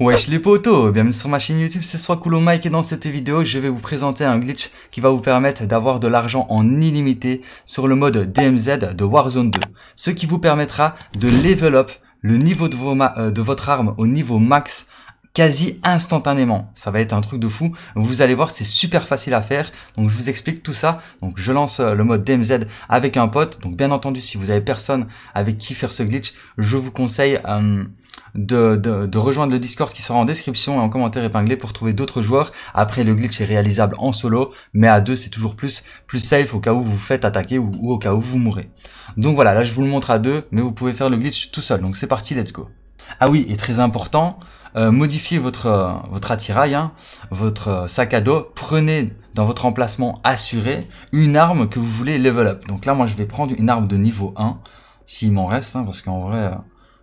Wesh les potos, bienvenue sur ma chaîne YouTube, c'est soit Coolo Mike et dans cette vidéo je vais vous présenter un glitch qui va vous permettre d'avoir de l'argent en illimité sur le mode DMZ de Warzone 2, ce qui vous permettra de level up le niveau de euh, votre arme au niveau max quasi instantanément. Ça va être un truc de fou. Vous allez voir, c'est super facile à faire. Donc je vous explique tout ça. Donc je lance euh, le mode DMZ avec un pote. Donc bien entendu, si vous avez personne avec qui faire ce glitch, je vous conseille euh, de, rejoindre le Discord qui sera en description et en commentaire épinglé pour trouver d'autres joueurs. Après, le glitch est réalisable en solo, mais à deux, c'est toujours plus, plus safe au cas où vous vous faites attaquer ou, ou au cas où vous mourrez. Donc voilà, là je vous le montre à deux, mais vous pouvez faire le glitch tout seul. Donc c'est parti, let's go. Ah oui, et très important, euh, modifiez votre, euh, votre attirail, hein, votre euh, sac à dos, prenez dans votre emplacement assuré une arme que vous voulez level up. Donc là, moi, je vais prendre une arme de niveau 1, s'il m'en reste, hein, parce qu'en vrai,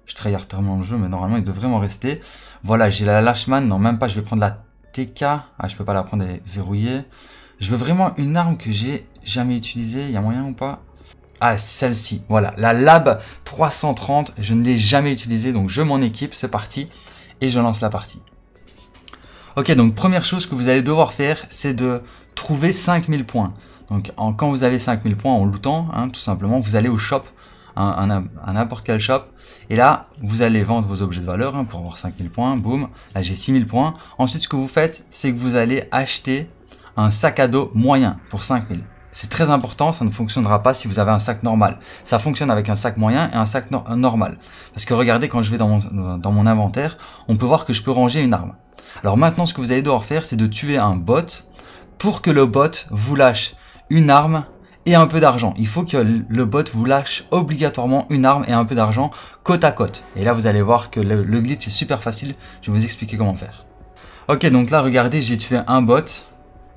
je trahis tellement le jeu, mais normalement, il devrait m'en rester. Voilà, j'ai la Lashman, non, même pas, je vais prendre la TK. Ah, je peux pas la prendre, elle est verrouillée. Je veux vraiment une arme que j'ai jamais utilisée, il y a moyen ou pas ah, celle-ci, voilà, la Lab 330, je ne l'ai jamais utilisée, donc je m'en équipe, c'est parti et je lance la partie. Ok, donc première chose que vous allez devoir faire, c'est de trouver 5000 points. Donc en, quand vous avez 5000 points en lootant, hein, tout simplement, vous allez au shop, hein, un, n'importe quel shop, et là, vous allez vendre vos objets de valeur hein, pour avoir 5000 points, boum, là j'ai 6000 points. Ensuite, ce que vous faites, c'est que vous allez acheter un sac à dos moyen pour 5000. C'est très important, ça ne fonctionnera pas si vous avez un sac normal. Ça fonctionne avec un sac moyen et un sac normal. Parce que regardez, quand je vais dans mon, inventaire, on peut voir que je peux ranger une arme. Alors maintenant, ce que vous allez devoir faire, c'est de tuer un bot pour que le bot vous lâche une arme et un peu d'argent. Il faut que le bot vous lâche obligatoirement une arme et un peu d'argent côte à côte. Et là, vous allez voir que le, le glitch est super facile. Je vais vous expliquer comment faire. Ok, donc là, regardez, j'ai tué un bot.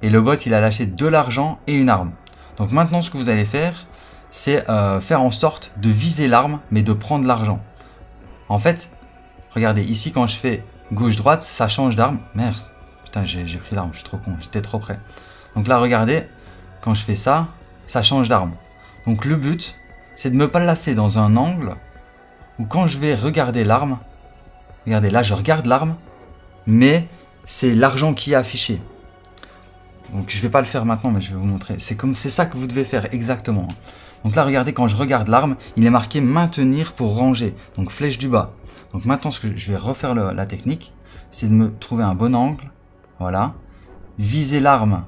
Et le bot, il a lâché de l'argent et une arme. Donc maintenant, ce que vous allez faire, c'est euh, faire en sorte de viser l'arme, mais de prendre l'argent. En fait, regardez, ici, quand je fais gauche-droite, ça change d'arme. Merde, putain, j'ai pris l'arme, je suis trop con, j'étais trop près. Donc là, regardez, quand je fais ça, ça change d'arme. Donc le but, c'est de me placer dans un angle où quand je vais regarder l'arme, regardez, là, je regarde l'arme, mais c'est l'argent qui est affiché. Donc je vais pas le faire maintenant, mais je vais vous montrer. C'est comme c'est ça que vous devez faire exactement. Donc là, regardez, quand je regarde l'arme, il est marqué maintenir pour ranger. Donc flèche du bas. Donc maintenant, ce que je vais refaire la technique, c'est de me trouver un bon angle. Voilà. Viser l'arme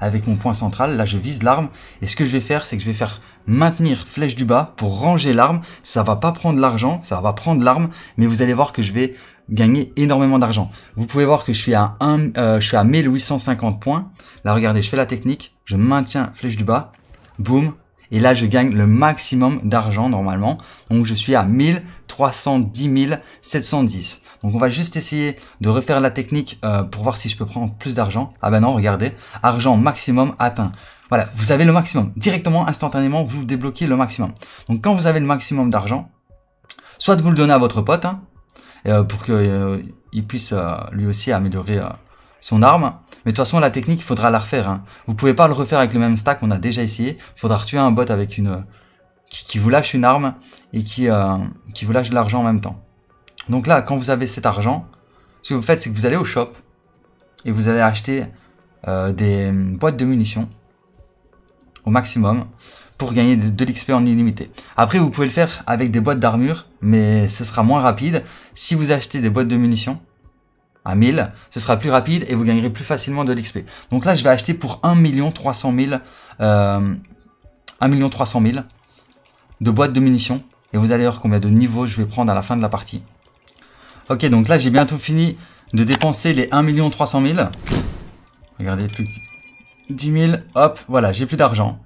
avec mon point central. Là, je vise l'arme. Et ce que je vais faire, c'est que je vais faire maintenir flèche du bas pour ranger l'arme. Ça va pas prendre l'argent, ça va prendre l'arme. Mais vous allez voir que je vais gagner énormément d'argent. Vous pouvez voir que je suis à 1, euh, je suis à 1850 points. Là, regardez, je fais la technique, je maintiens flèche du bas, boum, et là, je gagne le maximum d'argent normalement. Donc, je suis à 1310 710. Donc, on va juste essayer de refaire la technique euh, pour voir si je peux prendre plus d'argent. Ah ben non, regardez, argent maximum atteint. Voilà, vous avez le maximum. Directement, instantanément, vous débloquez le maximum. Donc, quand vous avez le maximum d'argent, soit vous le donnez à votre pote, hein, euh, pour qu'il euh, puisse euh, lui aussi améliorer son arme. Mais de toute façon, la technique, il faudra la refaire. Vous hein. Vous pouvez pas le refaire avec le même stack, on a déjà essayé. Il faudra tuer un bot avec une qui, vous lâche une arme et qui, qui vous lâche de l'argent en même temps. Donc là, quand vous avez cet argent, ce que vous faites, c'est que vous allez au shop et vous allez acheter des boîtes de munitions au maximum pour gagner de, l'XP en illimité. Après, vous pouvez le faire avec des boîtes d'armure, mais ce sera moins rapide. Si vous achetez des boîtes de munitions à 1000, ce sera plus rapide et vous gagnerez plus facilement de l'XP. Donc là, je vais acheter pour 1 300 000, euh, 1 300 000 de boîtes de munitions. Et vous allez voir combien de niveaux je vais prendre à la fin de la partie. Ok, donc là, j'ai bientôt fini de dépenser les 1 300 000. Regardez, plus, 10 000, hop, voilà, j'ai plus d'argent.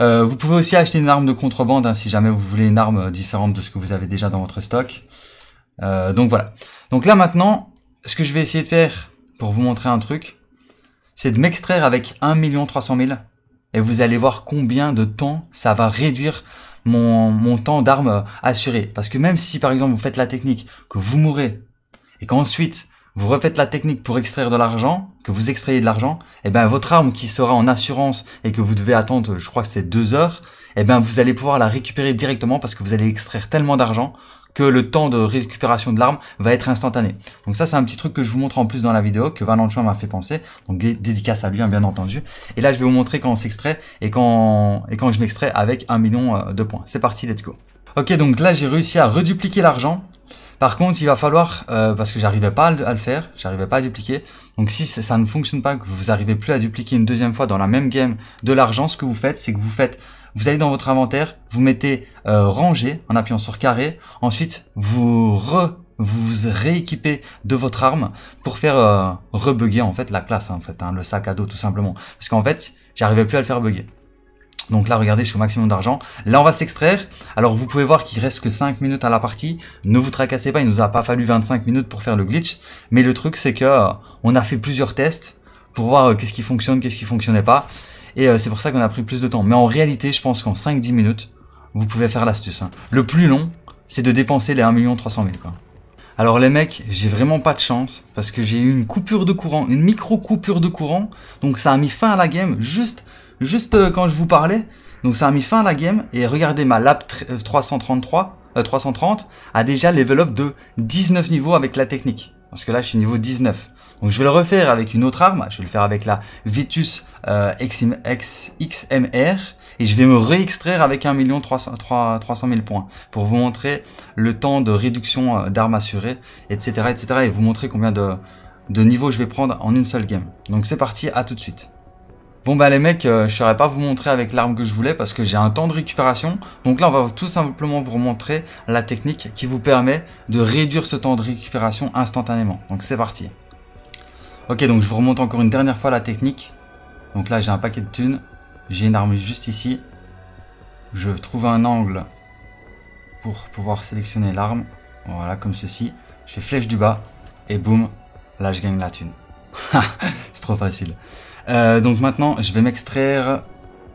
Euh, vous pouvez aussi acheter une arme de contrebande hein, si jamais vous voulez une arme euh, différente de ce que vous avez déjà dans votre stock. Euh, donc voilà. Donc là maintenant, ce que je vais essayer de faire pour vous montrer un truc, c'est de m'extraire avec 1 300 000 et vous allez voir combien de temps ça va réduire mon, mon temps d'arme assuré. Parce que même si par exemple vous faites la technique, que vous mourrez et qu'ensuite vous refaites la technique pour extraire de l'argent, que vous extrayez de l'argent, et eh bien votre arme qui sera en assurance et que vous devez attendre, je crois que c'est deux heures, et eh bien vous allez pouvoir la récupérer directement parce que vous allez extraire tellement d'argent que le temps de récupération de l'arme va être instantané. Donc ça, c'est un petit truc que je vous montre en plus dans la vidéo, que Valentin m'a fait penser. Donc dédicace à lui, hein, bien entendu. Et là, je vais vous montrer quand on s'extrait et quand, et quand je m'extrais avec un million euh, de points. C'est parti, let's go. Ok, donc là, j'ai réussi à redupliquer l'argent. Par contre, il va falloir, euh, parce que j'arrivais pas à le faire, j'arrivais pas à dupliquer. Donc si ça ne fonctionne pas, que vous arrivez plus à dupliquer une deuxième fois dans la même game de l'argent, ce que vous faites, c'est que vous faites, vous allez dans votre inventaire, vous mettez euh, ranger en appuyant sur carré, ensuite vous vous, rééquipez de votre arme pour faire euh, rebuguer en fait la classe hein, en fait, hein, le sac à dos tout simplement. Parce qu'en fait, j'arrivais plus à le faire bugger. Donc là, regardez, je suis au maximum d'argent. Là, on va s'extraire. Alors, vous pouvez voir qu'il reste que 5 minutes à la partie. Ne vous tracassez pas, il nous a pas fallu 25 minutes pour faire le glitch. Mais le truc, c'est que euh, on a fait plusieurs tests pour voir euh, qu'est-ce qui fonctionne, qu'est-ce qui fonctionnait pas. Et euh, c'est pour ça qu'on a pris plus de temps. Mais en réalité, je pense qu'en 5-10 minutes, vous pouvez faire l'astuce. Hein. Le plus long, c'est de dépenser les 1 300 000. Quoi. Alors les mecs, j'ai vraiment pas de chance parce que j'ai eu une coupure de courant, une micro coupure de courant. Donc ça a mis fin à la game juste juste euh, quand je vous parlais. Donc ça a mis fin à la game et regardez ma lap 333, 330 euh, euh, a déjà level de 19 niveaux avec la technique. Parce que là je suis niveau 19. Donc je vais le refaire avec une autre arme, je vais le faire avec la Vitus XMR et je vais me réextraire avec 1 300 000 points pour vous montrer le temps de réduction d'armes assurées, etc., etc. et vous montrer combien de, de niveaux je vais prendre en une seule game. Donc c'est parti, à tout de suite. Bon bah les mecs, euh, je ne saurais pas vous montrer avec l'arme que je voulais parce que j'ai un temps de récupération. Donc là, on va tout simplement vous montrer la technique qui vous permet de réduire ce temps de récupération instantanément. Donc c'est parti. Ok, donc je vous remonte encore une dernière fois la technique. Donc là, j'ai un paquet de thunes. J'ai une arme juste ici. Je trouve un angle pour pouvoir sélectionner l'arme. Voilà, comme ceci. Je fais flèche du bas et boum, là je gagne la thune. Ah, c'est trop facile. Euh, donc maintenant, je vais m'extraire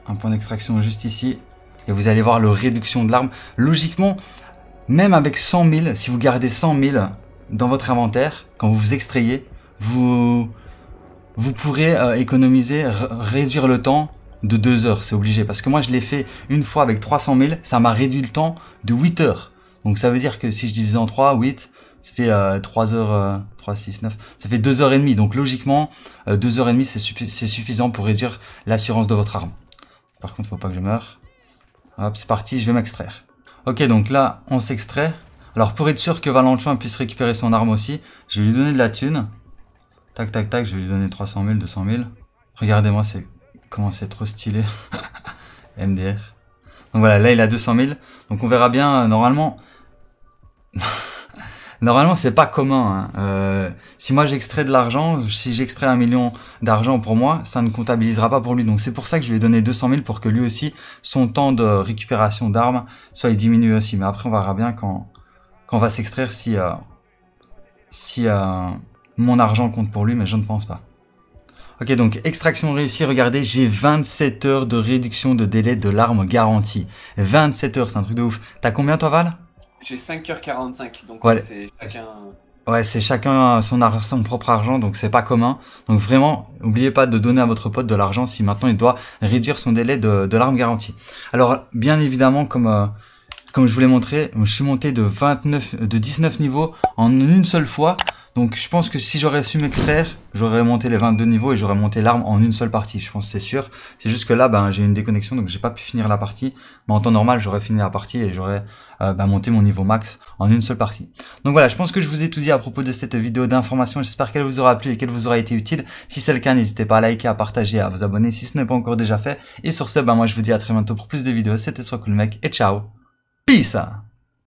un point d'extraction juste ici. Et vous allez voir le réduction de l'arme. Logiquement, même avec 100 000, si vous gardez 100 000 dans votre inventaire, quand vous vous extrayez, vous, vous pourrez euh, économiser, réduire le temps de 2 heures, c'est obligé. Parce que moi, je l'ai fait une fois avec 300 000, ça m'a réduit le temps de 8 heures. Donc ça veut dire que si je divisais en 3, 8, ça fait euh, 3 h euh, 9, ça fait 2 h 30 Donc logiquement, 2 h 30 demie, c'est suffisant pour réduire l'assurance de votre arme. Par contre, faut pas que je meure. Hop, c'est parti, je vais m'extraire. Ok, donc là, on s'extrait. Alors pour être sûr que Valentin puisse récupérer son arme aussi, je vais lui donner de la thune. Tac, tac, tac, je vais lui donner 300 000, 200 000. Regardez-moi, c'est comment c'est trop stylé. MDR. Donc voilà, là, il a 200 000. Donc on verra bien, euh, normalement... Normalement, c'est pas commun. Hein. Euh, si moi j'extrais de l'argent, si j'extrais un million d'argent pour moi, ça ne comptabilisera pas pour lui. Donc c'est pour ça que je lui ai donné 200 000 pour que lui aussi, son temps de récupération d'armes soit diminué aussi. Mais après, on verra bien quand, quand on va s'extraire si, euh, si euh, mon argent compte pour lui, mais je ne pense pas. Ok, donc extraction réussie, regardez, j'ai 27 heures de réduction de délai de l'arme garantie. 27 heures, c'est un truc de ouf. T'as combien toi Val j'ai 5h45, donc ouais, c'est chacun... Euh, ouais, c'est chacun son, propre argent, donc c'est pas commun. Donc vraiment, n'oubliez pas de donner à votre pote de l'argent si maintenant il doit réduire son délai de, de l'arme garantie. Alors, bien évidemment, comme... Euh, comme je vous l'ai montré, je suis monté de 29, de 19 niveaux en une seule fois. Donc je pense que si j'aurais su m'extraire, j'aurais monté les 22 niveaux et j'aurais monté l'arme en une seule partie, je pense c'est sûr. C'est juste que là, ben, j'ai une déconnexion, donc j'ai pas pu finir la partie. Mais en temps normal, j'aurais fini la partie et j'aurais euh, ben, monté mon niveau max en une seule partie. Donc voilà, je pense que je vous ai tout dit à propos de cette vidéo d'information. J'espère qu'elle vous aura plu et qu'elle vous aura été utile. Si c'est le cas, n'hésitez pas à liker, à partager, à vous abonner si ce n'est pas encore déjà fait. Et sur ce, ben, moi je vous dis à très bientôt pour plus de vidéos. C'était Soit Cool Mec et ciao Peace